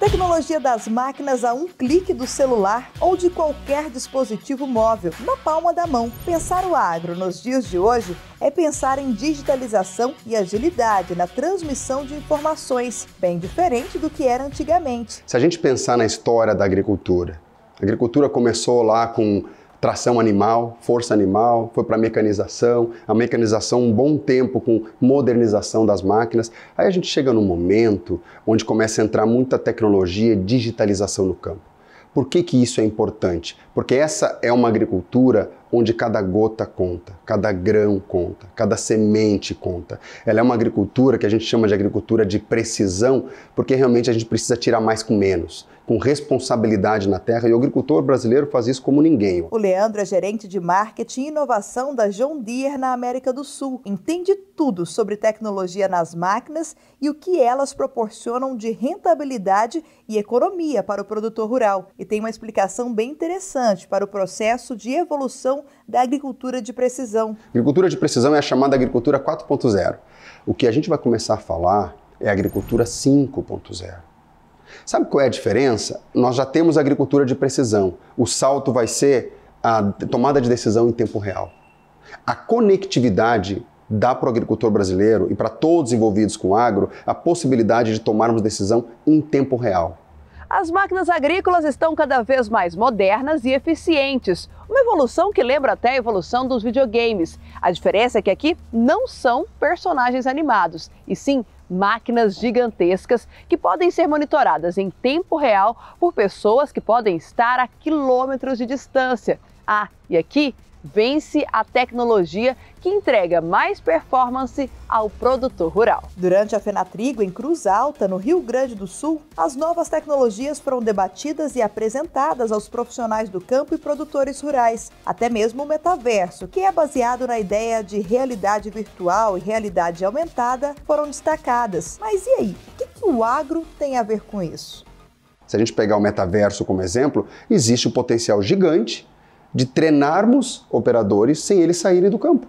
Tecnologia das máquinas a um clique do celular ou de qualquer dispositivo móvel, na palma da mão. Pensar o agro nos dias de hoje é pensar em digitalização e agilidade na transmissão de informações, bem diferente do que era antigamente. Se a gente pensar na história da agricultura, a agricultura começou lá com tração animal, força animal, foi para mecanização, a mecanização um bom tempo com modernização das máquinas. Aí a gente chega num momento onde começa a entrar muita tecnologia, digitalização no campo. Por que, que isso é importante? Porque essa é uma agricultura onde cada gota conta, cada grão conta, cada semente conta. Ela é uma agricultura que a gente chama de agricultura de precisão, porque realmente a gente precisa tirar mais com menos com responsabilidade na terra e o agricultor brasileiro faz isso como ninguém. O Leandro é gerente de marketing e inovação da John Deere na América do Sul. Entende tudo sobre tecnologia nas máquinas e o que elas proporcionam de rentabilidade e economia para o produtor rural. E tem uma explicação bem interessante para o processo de evolução da agricultura de precisão. Agricultura de precisão é a chamada agricultura 4.0. O que a gente vai começar a falar é a agricultura 5.0 Sabe qual é a diferença? Nós já temos agricultura de precisão. O salto vai ser a tomada de decisão em tempo real. A conectividade dá para o agricultor brasileiro e para todos envolvidos com o agro a possibilidade de tomarmos decisão em tempo real. As máquinas agrícolas estão cada vez mais modernas e eficientes, uma evolução que lembra até a evolução dos videogames. A diferença é que aqui não são personagens animados, e sim máquinas gigantescas que podem ser monitoradas em tempo real por pessoas que podem estar a quilômetros de distância. Ah, e aqui vence a tecnologia que entrega mais performance ao produtor rural. Durante a Fenatrigo, em Cruz Alta, no Rio Grande do Sul, as novas tecnologias foram debatidas e apresentadas aos profissionais do campo e produtores rurais, até mesmo o metaverso, que é baseado na ideia de realidade virtual e realidade aumentada, foram destacadas. Mas e aí, o que, que o agro tem a ver com isso? Se a gente pegar o metaverso como exemplo, existe um potencial gigante de treinarmos operadores sem eles saírem do campo,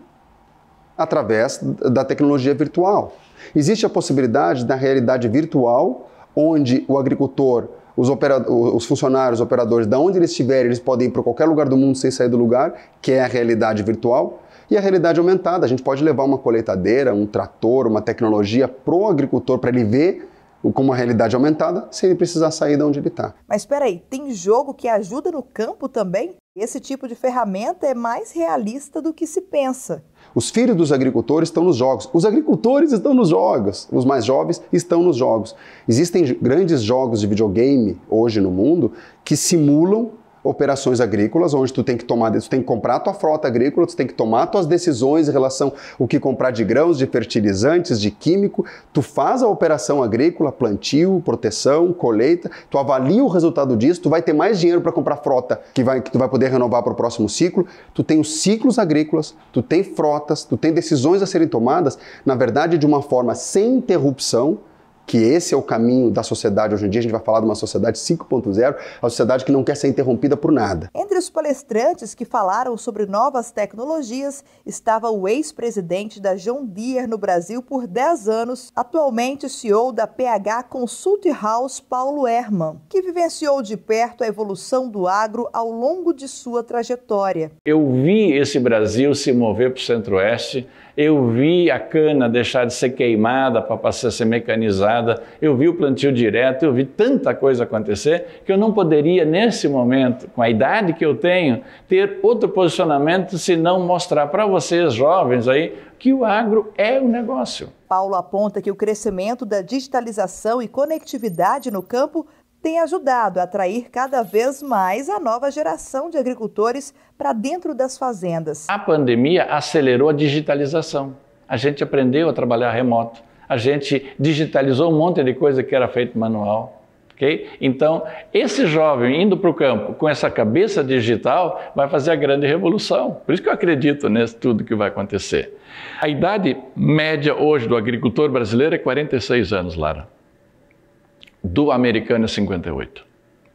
através da tecnologia virtual. Existe a possibilidade da realidade virtual, onde o agricultor, os, os funcionários, os operadores, da onde eles estiverem, eles podem ir para qualquer lugar do mundo sem sair do lugar, que é a realidade virtual. E a realidade aumentada, a gente pode levar uma coletadeira um trator, uma tecnologia para o agricultor, para ele ver com uma realidade aumentada, sem ele precisar sair de onde ele está. Mas espera aí, tem jogo que ajuda no campo também? Esse tipo de ferramenta é mais realista do que se pensa. Os filhos dos agricultores estão nos jogos. Os agricultores estão nos jogos. Os mais jovens estão nos jogos. Existem grandes jogos de videogame hoje no mundo que simulam operações agrícolas, onde tu tem que tomar, tu tem que comprar tua frota agrícola, tu tem que tomar tuas decisões em relação o que comprar de grãos, de fertilizantes, de químico, tu faz a operação agrícola, plantio, proteção, colheita, tu avalia o resultado disso, tu vai ter mais dinheiro para comprar frota que vai que tu vai poder renovar para o próximo ciclo, tu tem os ciclos agrícolas, tu tem frotas, tu tem decisões a serem tomadas, na verdade de uma forma sem interrupção que esse é o caminho da sociedade hoje em dia. A gente vai falar de uma sociedade 5.0, a sociedade que não quer ser interrompida por nada. Entre os palestrantes que falaram sobre novas tecnologias estava o ex-presidente da John Deere no Brasil por 10 anos, atualmente CEO da PH Consult House, Paulo Herman, que vivenciou de perto a evolução do agro ao longo de sua trajetória. Eu vi esse Brasil se mover para o Centro-Oeste, eu vi a cana deixar de ser queimada para passar a ser mecanizada eu vi o plantio direto, eu vi tanta coisa acontecer que eu não poderia, nesse momento, com a idade que eu tenho, ter outro posicionamento se não mostrar para vocês, jovens aí, que o agro é um negócio. Paulo aponta que o crescimento da digitalização e conectividade no campo tem ajudado a atrair cada vez mais a nova geração de agricultores para dentro das fazendas. A pandemia acelerou a digitalização. A gente aprendeu a trabalhar remoto a gente digitalizou um monte de coisa que era feito manual. Okay? Então, esse jovem indo para o campo com essa cabeça digital vai fazer a grande revolução. Por isso que eu acredito nesse tudo que vai acontecer. A idade média hoje do agricultor brasileiro é 46 anos, Lara. Do americano é 58.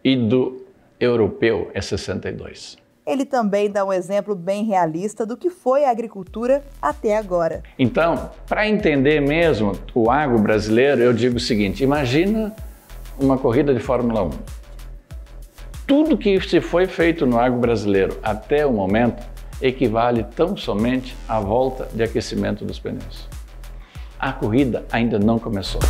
E do europeu é 62. Ele também dá um exemplo bem realista do que foi a agricultura até agora. Então, para entender mesmo o agro brasileiro, eu digo o seguinte: imagina uma corrida de Fórmula 1. Tudo que se foi feito no agro brasileiro até o momento equivale tão somente à volta de aquecimento dos pneus. A corrida ainda não começou.